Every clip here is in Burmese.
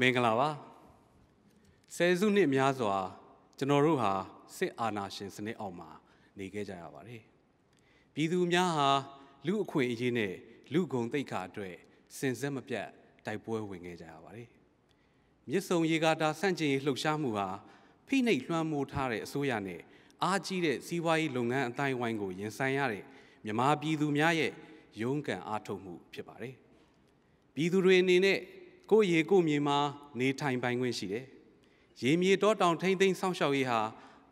မင်္ဂလာပါဆယ်စုနှစ်များစွာကျွန်တော်တို့ဟာစစ်အာဏာရှင်စနစ်အောက်မှာနေခဲ့ကြရပါတယ်ပြည်သူများဟာလူအခွင့်အရေးနဲ့လူဂုံတိတ်ခါအတွက်စင်စက်မပြတ်တိုက်ပွဲဝင်ခဲ့ကြရပါတယ်မြစ်ဆုံရေကာတာဆန့်ကျင်ရေးလှုပ်ရှားမှုဟာဖိနှိပ်လွှမ်းမိုးထားတဲ့အစိုးရနဲ့အားကြီးတဲ့စီးပွားရေးလုပ်ငန်းအတိုင်းဝိုင်းကိုရင်ဆိုင်ရတဲ့မြန်မာပြည်သူများရဲ့ရုန်းကန်အားထုတ်မှုဖြစ်ပါတယ်ပြည်သူတွေအနေနဲ့ကိုယ့်ရေကိုယ့်မြေမှာနေထိုင်ပိုင်ခွင့်ရှိတယ်။ရေမြေတောတောင်ထိမ့်သိမ်းစောင့်ရှောက်ရေးဟာ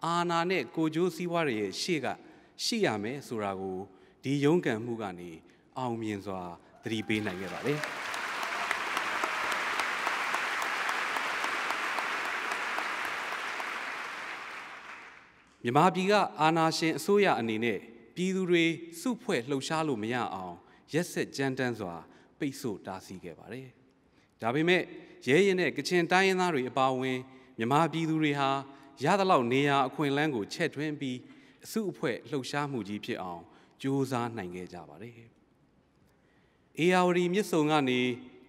အာနာနဲ့ကိုကျိုးစည်းဝါးတွေရဲ့ရှေ့ကရှိရမယ်ဆိုတာကိုဒီရုံးကန်မှုကနေအောင်မြင်စွာသတိပေးနိုင်ခဲ့ပါလေ။မြန်မာပြည်ကအာဏာရှင်အစိုးရအနေနဲ့ပြည်သူတွေစုဖွဲ့လှုပ်ရှားလို့မရအောင်ရက်ဆက်ကြမ်းတမ်းစွာပိတ်ဆို့တားဆီးခဲ့ပါတယ်။ဒါပေမဲ့ရဲရင်တဲ့ကချင်တိုင်းရင်းသားတွေအပါအဝင်မြမပြည်သူတွေဟာရသလောက်နေရာအခွင့်အလမ်းကို ချက်ထွင်းပြီးအစုအဖွဲ့လှုပ်ရှားမှုကြီးဖြစ်အောင်ကြိုးစားနိုင်ခဲ့ကြပါတယ်။အေယာဝတီမြစ်ဆုံကနေ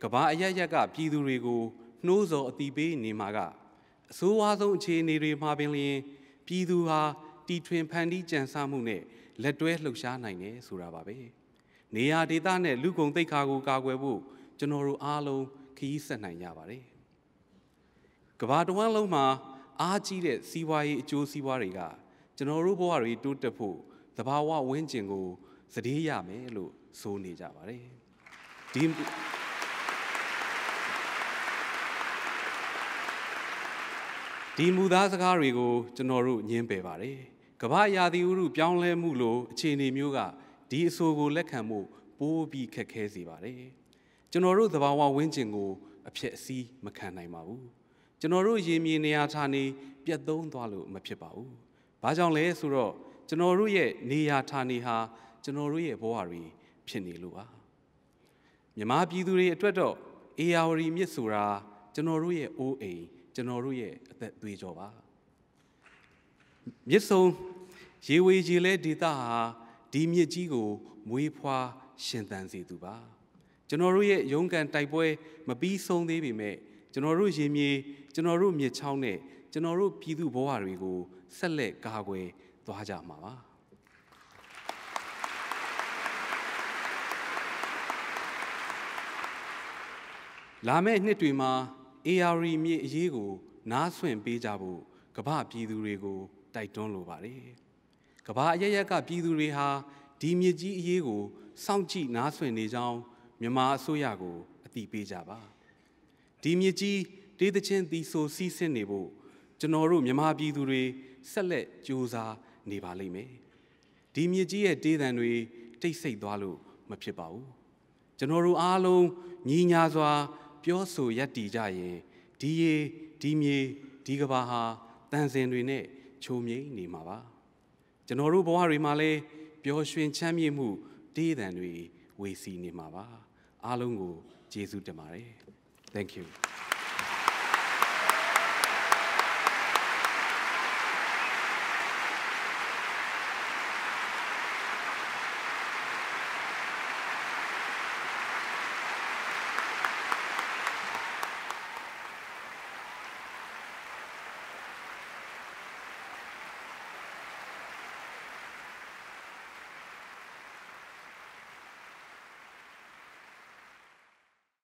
ကဘာအရရက်ကပြည်သူတွေကိုနှိုးဆော်အတိပေးနေမှာကအစိုးရဆုံးအခြေအနေတွေမှာပင်လျင်ပြည်သူဟာတီထွင်ဖန်တီးကြံစမှုနဲ့လက်တွဲလှုပ်ရှားနိုင်တယ်ဆိုတာပါပဲ။နေရာဒေသနဲ့လူကုန်သိက္ခာကိုကာကွယ်ဖို့ကျွန်တော်တို့အားလုံးခရီးဆက်နိုင်ကြပါတယ်။ကဘာတဝမ်းလုံးမှာအားကြီးတဲ့စီးပွားရေးအကျိုးစီးပွားတွေကကျွန်တော်တို့ဘဝတွေတိုးတက်ဖို့သဘာဝဝန်းကျင်ကိုစည်ရမယ်လို့ဆိုနေကြပါတယ်။ဒီဒီမူသားစကားတွေကိုကျွန်တော်တို့ညင်းပယ်ပါတယ်။ကမ္ဘာရာသီဥတုပြောင်းလဲမှုလိုအခြေအနေမျိုးကဒီအဆိုကိုလက်ခံမှု ပိုးပြီးခက်ခဲစေပါတယ်။ကျွန်တော်တို့သဘာဝဝန်းကျင်ကိုအဖြစ်အစီးမခံနိုင်ပါဘူးကျွန်တော်တို့ရေမြေနေရာဌာနေပြတ်သုံးသွားလို့မဖြစ်ပါဘူးဘာကြောင့်လဲဆိုတော့ကျွန်တော်တို့ရဲ့နေရာဌာနေဟာ ကျွန်တော်တို့ရဲ့ဘဝတွေဖြစ်နေလို့ပါမြမပြည်သူတွေအတွက်တော့အေယာဝရီ မြစ်ဆိုတာကျွန်တော်တို့ရဲ့အိုးအိမ်ကျွန်တော်တို့ရဲ့အသက်သွေးကြောပါမြစ်ဆုံရေဝေကြီးလဲဒေတာဟာဒီမြစ်ကြီးကိုမွေးဖွားရှင်သန်စေသူပါကျွန်တော်တို့ရဲ့ရုန်းကန်တိုက်ပွဲမပြီးဆုံးသေးပေမဲ့ကျွန်တော်တို့ရင်မြေကျွန်တော်တို့မြေချောင်းနဲ့ကျွန်တော်တို့ပြည်သူဘဝတွေကိုဆက်လက်ကာကွယ်သွားကြမှာပါလာမယ့်နှစ်တွေမှာ AR မြေအရေးကိုနားဆွင့်ပေးကြဖို့ကမ္ဘာပြည်သူတွေကို တိုက်တွန်းလိုပါတယ်။ကမ္ဘာအရရက်ကပြည်သူတွေဟာဒီမြေကြီးအရေးကိုစောင့်ကြည့်နားဆွင့်နေကြောင်းမြန်မာအစိုးရကိုအတိပေးကြပါဒီမြစ်ကြီးဒေသချင်းသီဆိုစီးဆင်းနေဖို့ကျွန်တော်တို့မြန်မာပြည်သူတွေဆက်လက်ကြိုးစားနေပါလိမ့်မယ်ဒီမြစ်ကြီးရဲ့ဒေသံတွေတိတ်ဆိတ်သွားလို့မဖြစ်ပါဘူးကျွန်တော်တို့အားလုံးညီညာစွာ ပြောဆိုရည်တည်ကြရင်ဒီရေဒီမြေဒီကဘာဟာတန်စင်တွေနဲ့ချုံမြိန်နေမှာပါ ကျွန်တော်တို့ဘဝတွေမှာလည်းပျော်ရွှင် ချမ်းမြေ့မှုဒေသံတွေဝေစီနေမှာပါအားလုံးကိုကျေးဇူးတင်ပါတယ် thank you